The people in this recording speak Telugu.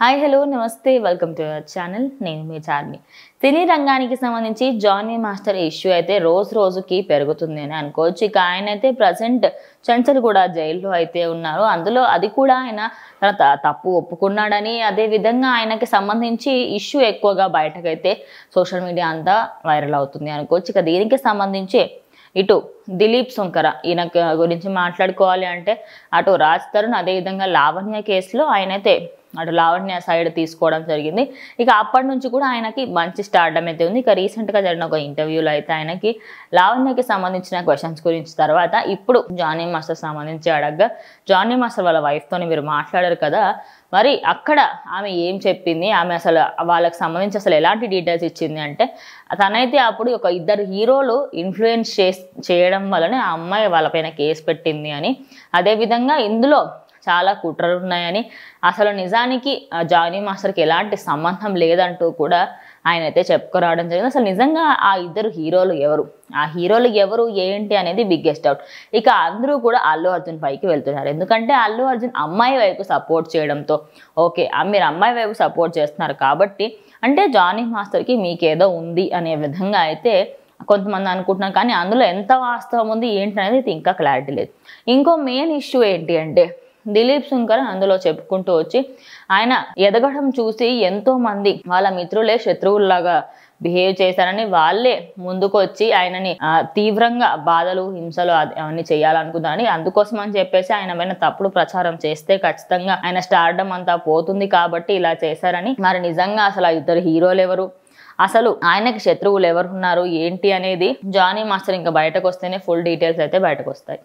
హాయ్ హలో నమస్తే వెల్కమ్ టు అవర్ ఛానల్ నేను మీ చార్మి సినీ రంగానికి సంబంధించి జానీ మాస్టర్ ఇష్యూ అయితే రోజు రోజుకి పెరుగుతుంది అని అనుకోవచ్చు ఇక ఆయన అయితే ప్రజెంట్ చంచల్ కూడా జైల్లో అయితే ఉన్నారు అందులో అది కూడా ఆయన తన తప్పు ఒప్పుకున్నాడని అదేవిధంగా ఆయనకి సంబంధించి ఇష్యూ ఎక్కువగా బయటకైతే సోషల్ మీడియా అంతా వైరల్ అవుతుంది అనుకోవచ్చు ఇక దీనికి సంబంధించి ఇటు దిలీప్ సుంకర ఈయన గురించి మాట్లాడుకోవాలి అంటే అటు రాజ్ తరుణ్ అదేవిధంగా లావణ్య కేసులో ఆయనైతే అటు లావణ్య సైడ్ తీసుకోవడం జరిగింది ఇక అప్పటి నుంచి కూడా ఆయనకి మంచి స్టార్డమ్ అయితే ఉంది ఇక రీసెంట్గా జరిగిన ఒక ఇంటర్వ్యూలో అయితే ఆయనకి లావణ్యకి సంబంధించిన క్వశ్చన్స్ గురించి తర్వాత ఇప్పుడు జానీ మాస్టర్ సంబంధించి అడగ్గా జానీ మాస్టర్ వాళ్ళ వైఫ్తో మీరు మాట్లాడారు కదా మరి అక్కడ ఆమె ఏం చెప్పింది ఆమె అసలు వాళ్ళకి సంబంధించి అసలు ఎలాంటి డీటెయిల్స్ ఇచ్చింది అంటే తనైతే అప్పుడు ఒక ఇద్దరు హీరోలు ఇన్ఫ్లుయెన్స్ చేయడం వల్లనే ఆ అమ్మాయి వాళ్ళపైన కేసు పెట్టింది అని అదేవిధంగా ఇందులో చాలా కుట్రలు ఉన్నాయని అసలు నిజానికి జానీ మాస్టర్కి ఎలాంటి సంబంధం లేదంటూ కూడా ఆయన అయితే చెప్పుకురావడం జరిగింది అసలు నిజంగా ఆ ఇద్దరు హీరోలు ఎవరు ఆ హీరోలు ఎవరు ఏంటి అనేది బిగ్గెస్ట్ అవుట్ ఇక అందరూ కూడా అల్లు అర్జున్ పైకి వెళ్తున్నారు ఎందుకంటే అల్లు అర్జున్ అమ్మాయి వైపు సపోర్ట్ చేయడంతో ఓకే మీరు అమ్మాయి వైపు సపోర్ట్ చేస్తున్నారు కాబట్టి అంటే జానీ మాస్టర్కి మీకేదో ఉంది అనే విధంగా అయితే కొంతమంది అనుకుంటున్నారు కానీ అందులో ఎంత వాస్తవం ఉంది ఏంటి అనేది ఇంకా క్లారిటీ లేదు ఇంకో మెయిన్ ఇష్యూ ఏంటి అంటే దిలీప్ శంకర్ అందులో చెప్పుకుంటూ వచ్చి ఆయన ఎదగడం చూసి ఎంతో మంది వాళ్ళ మిత్రులే శత్రువుల్లాగా బిహేవ్ చేశారని వాళ్ళే ముందుకు వచ్చి ఆయనని తీవ్రంగా బాధలు హింసలు అవన్నీ చేయాలనుకున్నారని అందుకోసం అని చెప్పేసి ఆయన పైన తప్పుడు ప్రచారం చేస్తే ఖచ్చితంగా ఆయన స్టార్డమ్ అంతా పోతుంది కాబట్టి ఇలా చేశారని మరి నిజంగా అసలు ఇద్దరు హీరోలు ఎవరు అసలు ఆయనకి శత్రువులు ఎవరున్నారు ఏంటి అనేది జానీ మాస్టర్ ఇంకా బయటకు వస్తేనే ఫుల్ డీటెయిల్స్ అయితే బయటకు వస్తాయి